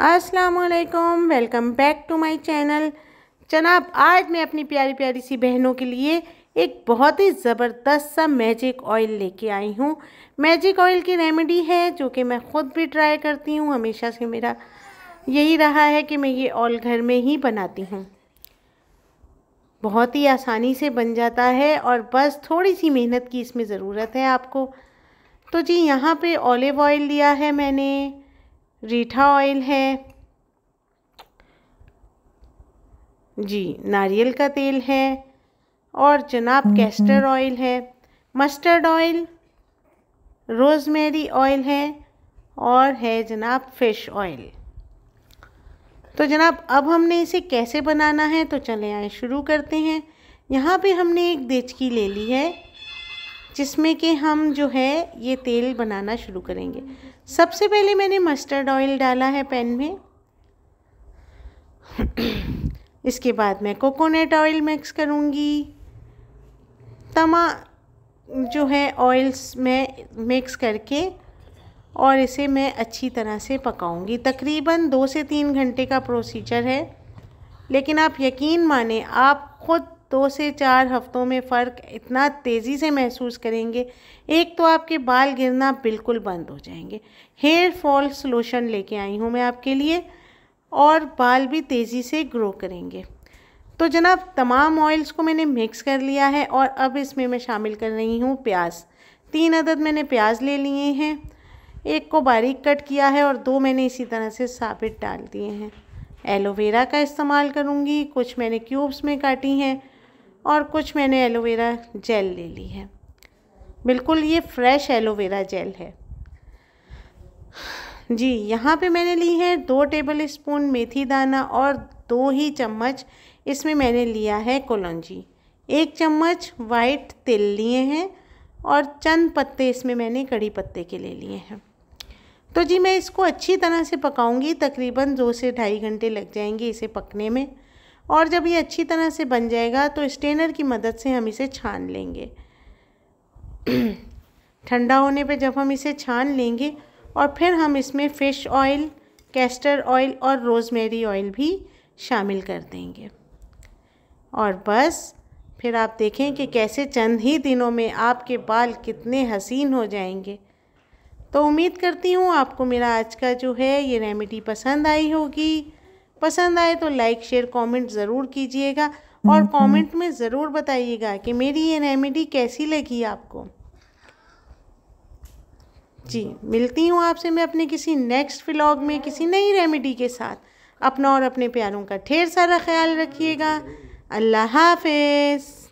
असलकुम welcome back to my channel जनाब आज मैं अपनी प्यारी प्यारी सी बहनों के लिए एक बहुत ही ज़बरदस्त सा मैजिक ऑयल लेके आई हूँ मैजिक ऑयल की रेमेडी है जो कि मैं ख़ुद भी ट्राई करती हूँ हमेशा से मेरा यही रहा है कि मैं ये ऑयल घर में ही बनाती हूँ बहुत ही आसानी से बन जाता है और बस थोड़ी सी मेहनत की इसमें ज़रूरत है आपको तो जी यहाँ पे ऑलिव ऑयल लिया है मैंने रीठा ऑयल है जी नारियल का तेल है और जनाब कैस्टर हम्म, ऑयल हम्म। है मस्टर्ड ऑयल रोजमेरी ऑयल है और है जनाब फ़िश ऑयल तो जनाब अब हमने इसे कैसे बनाना है तो चले आए शुरू करते हैं यहाँ पे हमने एक देचकी ले ली है जिसमें कि हम जो है ये तेल बनाना शुरू करेंगे सबसे पहले मैंने मस्टर्ड ऑयल डाला है पैन में इसके बाद मैं कोकोनट ऑयल मिक्स करूँगी तमा जो है ऑयल्स में मिक्स करके और इसे मैं अच्छी तरह से पकाऊंगी तकरीबन दो से तीन घंटे का प्रोसीजर है लेकिन आप यकीन माने आप ख़ुद दो से चार हफ्तों में फ़र्क इतना तेज़ी से महसूस करेंगे एक तो आपके बाल गिरना बिल्कुल बंद हो जाएंगे हेयर फॉल सोलूशन लेके आई हूँ मैं आपके लिए और बाल भी तेज़ी से ग्रो करेंगे तो जनाब तमाम ऑयल्स को मैंने मिक्स कर लिया है और अब इसमें मैं शामिल कर रही हूँ प्याज तीन अदद मैंने प्याज ले लिए हैं एक को बारीक कट किया है और दो मैंने इसी तरह से साबित डाल दिए हैं एलोवेरा का इस्तेमाल करूँगी कुछ मैंने क्यूब्स में काटी हैं और कुछ मैंने एलोवेरा जेल ले ली है बिल्कुल ये फ्रेश एलोवेरा जेल है जी यहाँ पे मैंने ली है दो टेबल स्पून मेथी दाना और दो ही चम्मच इसमें मैंने लिया है कोलौजी एक चम्मच वाइट तिल लिए हैं और चंद पत्ते इसमें मैंने कड़ी पत्ते के ले लिए हैं तो जी मैं इसको अच्छी तरह से पकाऊंगी तकरीबन दो से ढाई घंटे लग जाएंगे इसे पकने में और जब ये अच्छी तरह से बन जाएगा तो स्टेनर की मदद से हम इसे छान लेंगे ठंडा होने पे जब हम इसे छान लेंगे और फिर हम इसमें फ़िश ऑयल कैस्टर ऑयल और रोज़मेरी ऑयल भी शामिल कर देंगे और बस फिर आप देखें कि कैसे चंद ही दिनों में आपके बाल कितने हसीन हो जाएंगे तो उम्मीद करती हूँ आपको मेरा आज का जो है ये रेमेडी पसंद आई होगी पसंद आए तो लाइक शेयर कमेंट ज़रूर कीजिएगा और कमेंट हम्म, हम्म। में ज़रूर बताइएगा कि मेरी ये रेमेडी कैसी लगी आपको जी मिलती हूँ आपसे मैं अपने किसी नेक्स्ट व्लॉग में किसी नई रेमेडी के साथ अपना और अपने प्यारों का ढेर सारा ख्याल रखिएगा अल्लाह हाफिज़